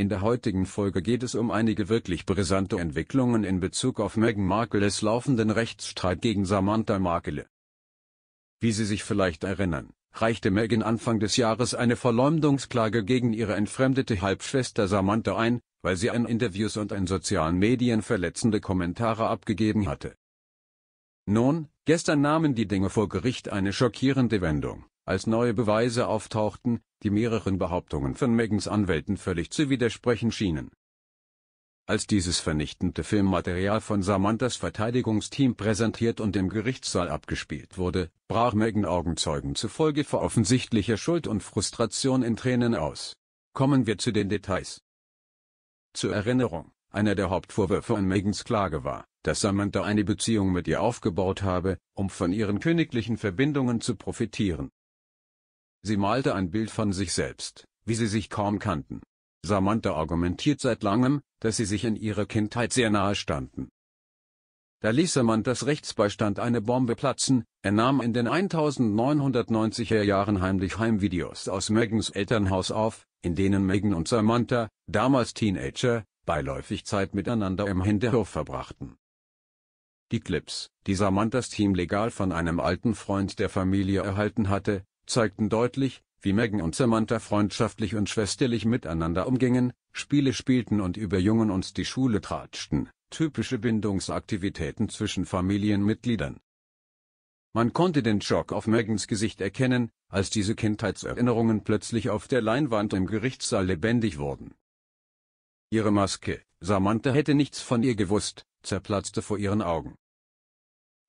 In der heutigen Folge geht es um einige wirklich brisante Entwicklungen in Bezug auf Meghan Markles laufenden Rechtsstreit gegen Samantha Markle. Wie Sie sich vielleicht erinnern, reichte Meghan Anfang des Jahres eine Verleumdungsklage gegen ihre entfremdete Halbschwester Samantha ein, weil sie in Interviews und in sozialen Medien verletzende Kommentare abgegeben hatte. Nun, gestern nahmen die Dinge vor Gericht eine schockierende Wendung als neue Beweise auftauchten, die mehreren Behauptungen von Megans Anwälten völlig zu widersprechen schienen. Als dieses vernichtende Filmmaterial von Samanthas Verteidigungsteam präsentiert und im Gerichtssaal abgespielt wurde, brach Megan Augenzeugen zufolge vor offensichtlicher Schuld und Frustration in Tränen aus. Kommen wir zu den Details. Zur Erinnerung, einer der Hauptvorwürfe an Megans Klage war, dass Samantha eine Beziehung mit ihr aufgebaut habe, um von ihren königlichen Verbindungen zu profitieren. Sie malte ein Bild von sich selbst, wie sie sich kaum kannten. Samantha argumentiert seit langem, dass sie sich in ihrer Kindheit sehr nahe standen. Da ließ Samanthas Rechtsbeistand eine Bombe platzen, er nahm in den 1990er Jahren heimlich Heimvideos aus Megans Elternhaus auf, in denen Megan und Samantha, damals Teenager, beiläufig Zeit miteinander im Hinterhof verbrachten. Die Clips, die Samanthas Team legal von einem alten Freund der Familie erhalten hatte, zeigten deutlich, wie Megan und Samantha freundschaftlich und schwesterlich miteinander umgingen, Spiele spielten und über Jungen und die Schule tratschten, typische Bindungsaktivitäten zwischen Familienmitgliedern. Man konnte den Schock auf Megans Gesicht erkennen, als diese Kindheitserinnerungen plötzlich auf der Leinwand im Gerichtssaal lebendig wurden. Ihre Maske, Samantha hätte nichts von ihr gewusst, zerplatzte vor ihren Augen.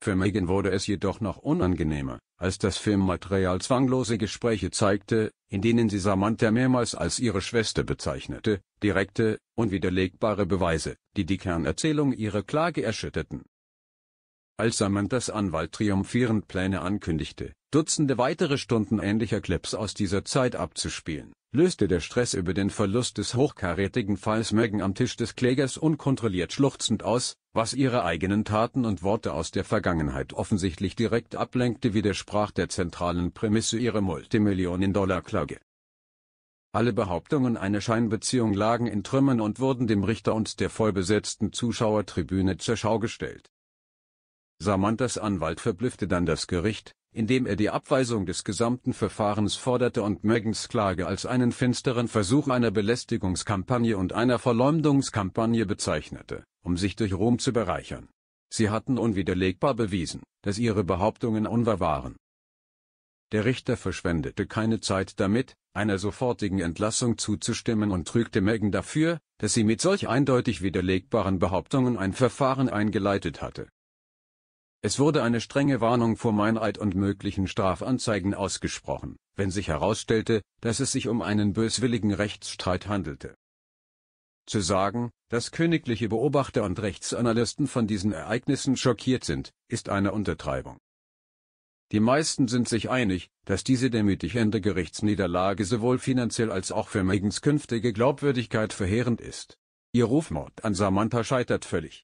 Für Megan wurde es jedoch noch unangenehmer, als das Filmmaterial zwanglose Gespräche zeigte, in denen sie Samantha mehrmals als ihre Schwester bezeichnete, direkte, unwiderlegbare Beweise, die die Kernerzählung ihrer Klage erschütterten. Als Samanthas Anwalt triumphierend Pläne ankündigte, Dutzende weitere Stunden ähnlicher Clips aus dieser Zeit abzuspielen, löste der Stress über den Verlust des hochkarätigen Falls Megan am Tisch des Klägers unkontrolliert schluchzend aus, was ihre eigenen Taten und Worte aus der Vergangenheit offensichtlich direkt ablenkte widersprach der zentralen Prämisse ihrer Multimillionen-Dollar-Klage. Alle Behauptungen einer Scheinbeziehung lagen in Trümmern und wurden dem Richter und der vollbesetzten Zuschauertribüne zur Schau gestellt. Samanthas Anwalt verblüffte dann das Gericht, indem er die Abweisung des gesamten Verfahrens forderte und Megans Klage als einen finsteren Versuch einer Belästigungskampagne und einer Verleumdungskampagne bezeichnete, um sich durch Ruhm zu bereichern. Sie hatten unwiderlegbar bewiesen, dass ihre Behauptungen unwahr waren. Der Richter verschwendete keine Zeit damit, einer sofortigen Entlassung zuzustimmen und trügte Megan dafür, dass sie mit solch eindeutig widerlegbaren Behauptungen ein Verfahren eingeleitet hatte. Es wurde eine strenge Warnung vor Meineid und möglichen Strafanzeigen ausgesprochen, wenn sich herausstellte, dass es sich um einen böswilligen Rechtsstreit handelte. Zu sagen, dass königliche Beobachter und Rechtsanalysten von diesen Ereignissen schockiert sind, ist eine Untertreibung. Die meisten sind sich einig, dass diese demütigende Gerichtsniederlage sowohl finanziell als auch für Megans künftige Glaubwürdigkeit verheerend ist. Ihr Rufmord an Samantha scheitert völlig.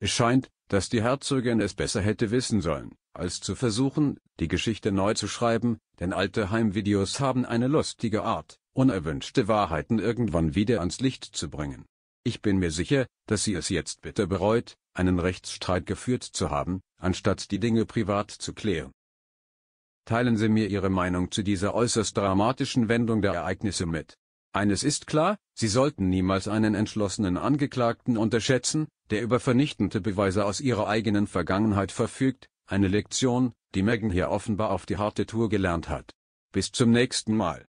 Es scheint, dass die Herzogin es besser hätte wissen sollen, als zu versuchen, die Geschichte neu zu schreiben, denn alte Heimvideos haben eine lustige Art, unerwünschte Wahrheiten irgendwann wieder ans Licht zu bringen. Ich bin mir sicher, dass sie es jetzt bitter bereut, einen Rechtsstreit geführt zu haben, anstatt die Dinge privat zu klären. Teilen Sie mir Ihre Meinung zu dieser äußerst dramatischen Wendung der Ereignisse mit. Eines ist klar, Sie sollten niemals einen entschlossenen Angeklagten unterschätzen, der über vernichtende Beweise aus ihrer eigenen Vergangenheit verfügt, eine Lektion, die Megan hier offenbar auf die harte Tour gelernt hat. Bis zum nächsten Mal.